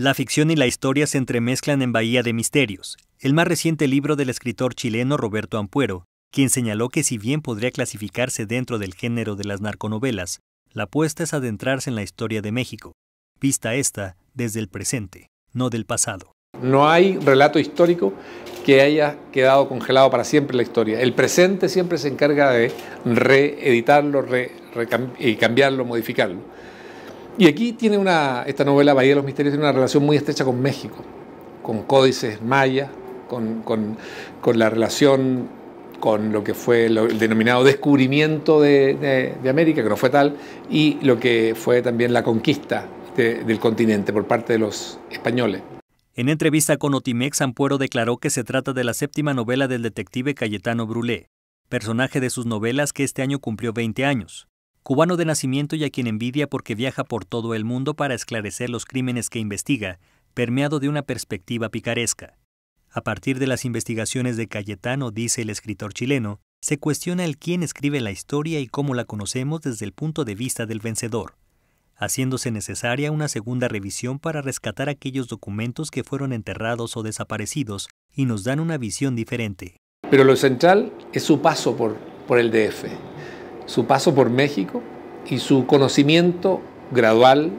La ficción y la historia se entremezclan en Bahía de Misterios, el más reciente libro del escritor chileno Roberto Ampuero, quien señaló que si bien podría clasificarse dentro del género de las narconovelas, la apuesta es adentrarse en la historia de México, vista esta desde el presente, no del pasado. No hay relato histórico que haya quedado congelado para siempre la historia. El presente siempre se encarga de reeditarlo cambiarlo, modificarlo. Y aquí tiene una, esta novela Bahía de los Misterios tiene una relación muy estrecha con México, con códices mayas, con, la relación con lo que fue el denominado descubrimiento de, América, que no fue tal, y lo que fue también la conquista del continente por parte de los españoles. En entrevista con Otimex, Ampuero declaró que se trata de la séptima novela del detective Cayetano Brulé, personaje de sus novelas que este año cumplió 20 años cubano de nacimiento y a quien envidia porque viaja por todo el mundo para esclarecer los crímenes que investiga, permeado de una perspectiva picaresca. A partir de las investigaciones de Cayetano, dice el escritor chileno, se cuestiona el quién escribe la historia y cómo la conocemos desde el punto de vista del vencedor, haciéndose necesaria una segunda revisión para rescatar aquellos documentos que fueron enterrados o desaparecidos y nos dan una visión diferente. Pero lo central es su paso por, por el DF, su paso por México y su conocimiento gradual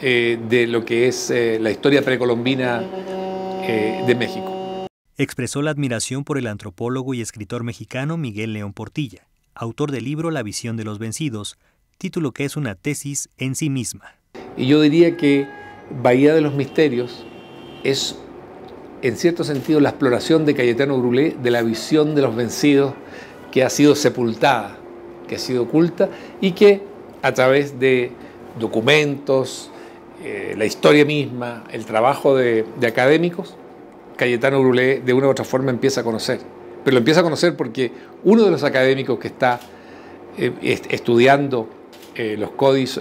eh, de lo que es eh, la historia precolombina eh, de México. Expresó la admiración por el antropólogo y escritor mexicano Miguel León Portilla, autor del libro La visión de los vencidos, título que es una tesis en sí misma. Y yo diría que Bahía de los Misterios es, en cierto sentido, la exploración de Cayetano Brulé de la visión de los vencidos que ha sido sepultada que ha sido oculta y que a través de documentos, eh, la historia misma, el trabajo de, académicos, Cayetano Brulé de una u otra forma empieza a conocer. Pero lo empieza a conocer porque uno de los académicos que está eh, estudiando eh, los códices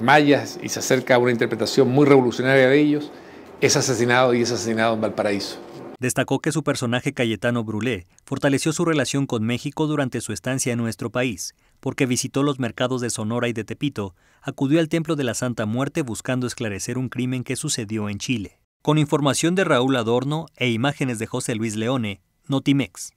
mayas y se acerca a una interpretación muy revolucionaria de ellos, es asesinado y es asesinado en Valparaíso. Destacó que su personaje Cayetano Brulé fortaleció su relación con México durante su estancia en nuestro país, porque visitó los mercados de Sonora y de Tepito, acudió al Templo de la Santa Muerte buscando esclarecer un crimen que sucedió en Chile. Con información de Raúl Adorno e imágenes de José Luis Leone, Notimex.